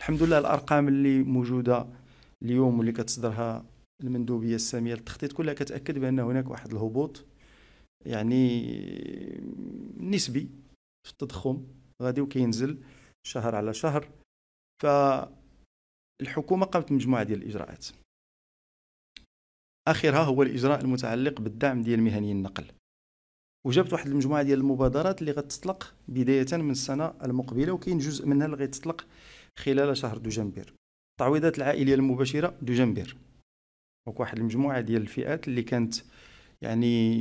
الحمد لله الارقام اللي موجوده اليوم واللي كتصدرها المندوبيه الساميه للتخطيط كلها كتاكد بان هناك واحد الهبوط يعني نسبي في التضخم غادي وكينزل شهر على شهر فالحكومه قامت بمجموعه ديال الاجراءات اخرها هو الاجراء المتعلق بالدعم ديال مهني النقل وجابت واحد المجموعه ديال المبادرات اللي غتطلق بدايه من السنه المقبله وكاين جزء منها اللي غيتطلق خلال شهر دجنبر التعويضات العائليه المباشره دونك واحد المجموعه ديال الفئات اللي كانت يعني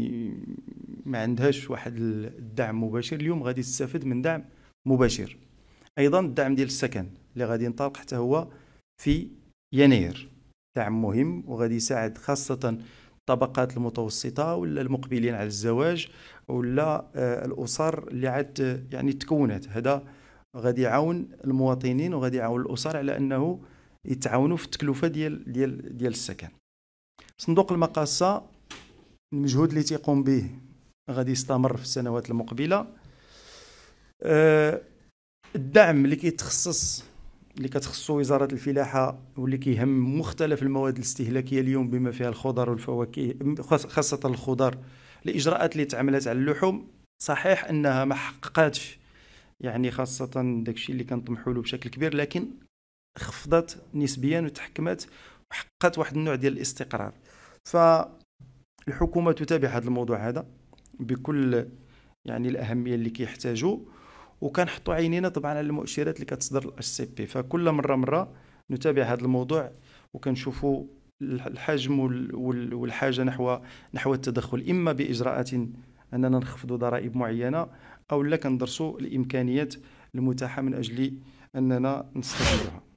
ما عندهاش واحد الدعم مباشر اليوم غادي تستافد من دعم مباشر ايضا الدعم ديال السكن اللي غادي ينطلق حتى هو في يناير دعم مهم وغادي يساعد خاصه الطبقات المتوسطه ولا المقبلين على الزواج ولا آه، الاسر اللي عاد يعني تكونت هذا غادي يعاون المواطنين وغادي يعاون الاسر على انه يتعاونوا في التكلفه ديال ديال ديال السكن صندوق المقاصه المجهود اللي تيقوم به غادي يستمر في السنوات المقبله آه، الدعم اللي كيتخصص اللي كتخصو وزاره الفلاحه واللي كيهم مختلف المواد الاستهلاكيه اليوم بما فيها الخضر والفواكه خاصه الخضر الاجراءات اللي تعملت على اللحوم صحيح انها ما حققاتش يعني خاصه داكشي اللي كنطمحوا له بشكل كبير لكن خفضت نسبيا وتحكمت وحققت واحد النوع ديال الاستقرار فالحكومه تتابع هذا الموضوع هذا بكل يعني الاهميه اللي كيحتاجوه وكنحطوا عينينا طبعا على المؤشرات اللي كتصدر الاش سي بي فكل مره مره نتابع هذا الموضوع وكنشوفوا الحجم والحاجه نحو نحو التدخل اما باجراءات اننا نخفضوا ضرائب معينه او لا كندرسوا الامكانيات المتاحه من اجل اننا نستغلها